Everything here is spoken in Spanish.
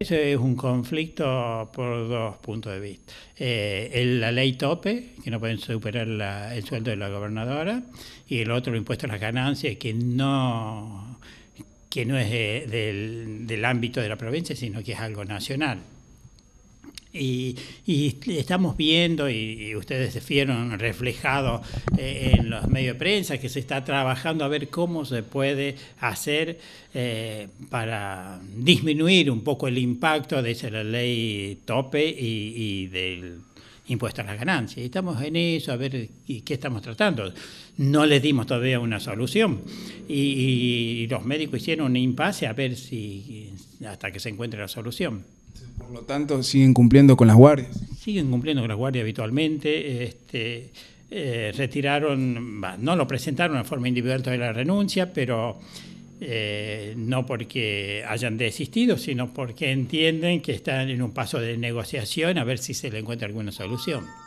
Ese es un conflicto por dos puntos de vista. Eh, la ley tope, que no pueden superar el sueldo de la gobernadora, y el otro, el impuesto a las ganancias, que no, que no es del ámbito de la provincia, sino que es algo nacional. Y, estamos viendo, y, ustedes se vieron reflejado eh, en los medios de prensa, que se está trabajando a ver cómo se puede hacer eh, para disminuir un poco el impacto de esa ley tope y, del impuesto a las ganancias. Y estamos en eso, a ver qué estamos tratando. No les dimos todavía una solución. Y, los médicos hicieron un impasse a ver si hasta que se encuentre la solución. Por lo tanto, siguen cumpliendo con las guardias. Siguen cumpliendo con las guardias habitualmente. Este, eh, retiraron, no lo presentaron en forma individual todavía la renuncia, pero eh, no porque hayan desistido, sino porque entienden que están en un paso de negociación a ver si se le encuentra alguna solución.